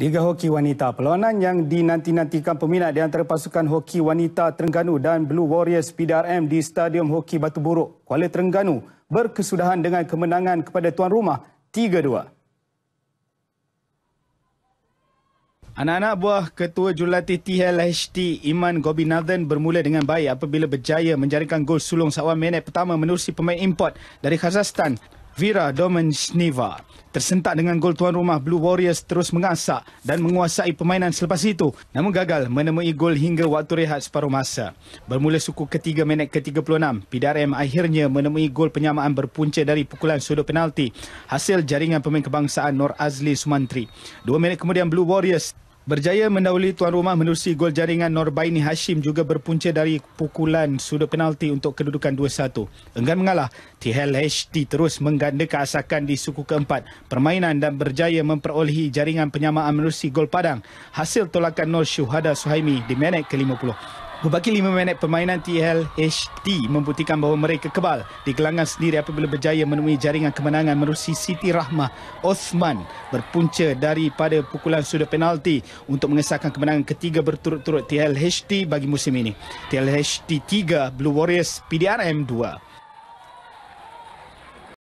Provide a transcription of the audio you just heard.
Liga Hoki Wanita, perlawanan yang dinanti-nantikan peminat di antara pasukan Hoki Wanita Terengganu dan Blue Warriors PDRM di Stadium Hoki Batu Buruk, Kuala Terengganu berkesudahan dengan kemenangan kepada tuan rumah 3-2. Anak-anak buah Ketua Jurulatih THLHT Iman Gobi Nathan bermula dengan baik apabila berjaya menjaringkan gol sulung seawal minit pertama menerusi pemain import dari Kazakhstan, Vira domen Sneva Tersentak dengan gol tuan rumah, Blue Warriors terus mengasak dan menguasai permainan selepas itu. Namun gagal menemui gol hingga waktu rehat separuh masa. Bermula suku ketiga minit ke-36, PDRM akhirnya menemui gol penyamaan berpunca dari pukulan sudut penalti. Hasil jaringan pemain kebangsaan Nor Azli Sumantri. Dua minit kemudian Blue Warriors berjaya mendahului tuan rumah menerusi gol jaringan Norbaini Hashim juga berpunca dari pukulan sudut penalti untuk kedudukan 2-1. Enggan mengalah, THLHT terus mengganda keasakan di suku keempat permainan dan berjaya memperolehi jaringan penyamaan menerusi gol padang. Hasil tolakan Nur Syuhada Suhaimi di minit ke-50. Berbagi 5 minit permainan THT membuktikan bahawa mereka kebal di gelanggang sendiri apabila berjaya menemui jaringan kemenangan merusi Siti Rahmah Osman berpunca daripada pukulan sudut penalti untuk mengesahkan kemenangan ketiga berturut-turut THT bagi musim ini. THT 3 Blue Warriors PDRM 2.